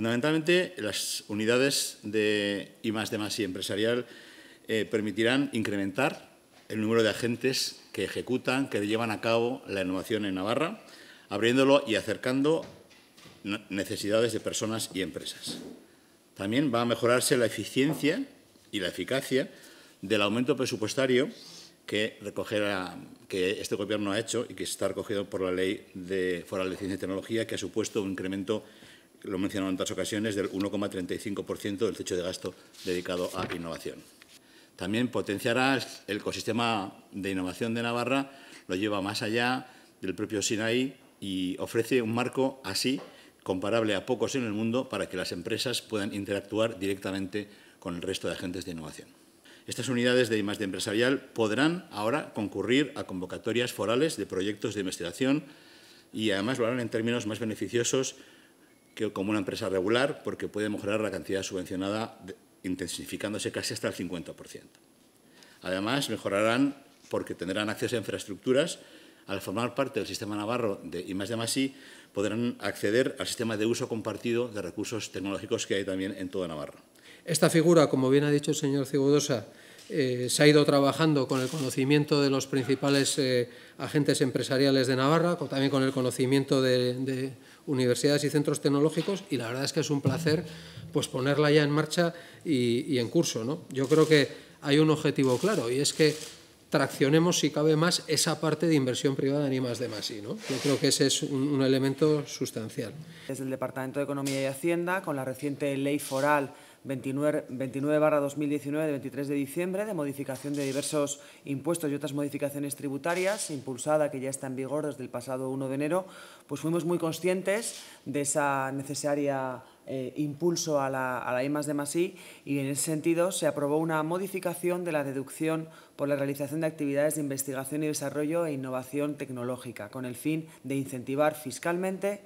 Fundamentalmente, las unidades de I+, y empresarial eh, permitirán incrementar el número de agentes que ejecutan, que llevan a cabo la innovación en Navarra, abriéndolo y acercando necesidades de personas y empresas. También va a mejorarse la eficiencia y la eficacia del aumento presupuestario que, que este Gobierno ha hecho y que está recogido por la Ley de Foral de Ciencia y Tecnología, que ha supuesto un incremento lo he mencionado en otras ocasiones, del 1,35% del techo de gasto dedicado a innovación. También potenciará el ecosistema de innovación de Navarra, lo lleva más allá del propio Sinai y ofrece un marco así comparable a pocos en el mundo para que las empresas puedan interactuar directamente con el resto de agentes de innovación. Estas unidades de de empresarial podrán ahora concurrir a convocatorias forales de proyectos de investigación y además lo harán en términos más beneficiosos como una empresa regular porque puede mejorar la cantidad subvencionada intensificándose casi hasta el 50%. Además, mejorarán porque tendrán acceso a infraestructuras. Al formar parte del sistema navarro de más de más, I, podrán acceder al sistema de uso compartido de recursos tecnológicos que hay también en toda Navarra. Esta figura, como bien ha dicho el señor Cibudosa, eh, se ha ido trabajando con el conocimiento de los principales eh, agentes empresariales de Navarra, también con el conocimiento de, universidades y centros tecnológicos y la verdad es que es un placer pues, ponerla ya en marcha y, en curso. ¿no? Yo creo que hay un objetivo claro y es que traccionemos, si cabe más, esa parte de inversión privada ni más de más ¿no? Yo creo que ese es un, elemento sustancial. Desde el Departamento de Economía y Hacienda, con la reciente ley foral 29, 2019 de 23 de diciembre de modificación de diversos impuestos y otras modificaciones tributarias, impulsada que ya está en vigor desde el pasado 1 de enero, pues fuimos muy conscientes de esa necesaria eh, impulso a la, a y en ese sentido se aprobó una modificación de la deducción por la realización de actividades de investigación y desarrollo e innovación tecnológica con el fin de incentivar fiscalmente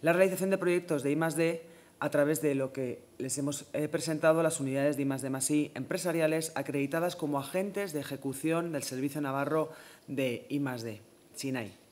la realización de proyectos de I a través de lo que les hemos eh, presentado las unidades de I empresariales acreditadas como agentes de ejecución del Servicio Navarro de I SINAI.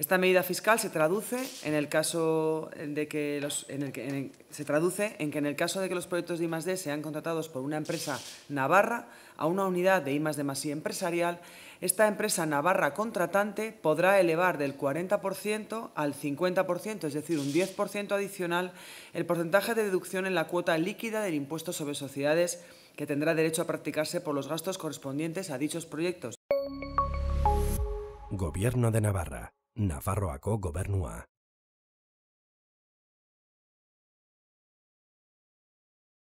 Esta medida fiscal se traduce en el caso de que en el se traduce en que en el caso de que los proyectos de I+D sean contratados por una empresa navarra a una unidad de I+D empresarial, esta empresa navarra contratante podrá elevar del 40% al 50%, es decir, un 10% adicional, el porcentaje de deducción en la cuota líquida del impuesto sobre sociedades que tendrá derecho a practicarse por los gastos correspondientes a dichos proyectos. Gobierno de Navarra. Nafarroako gobernua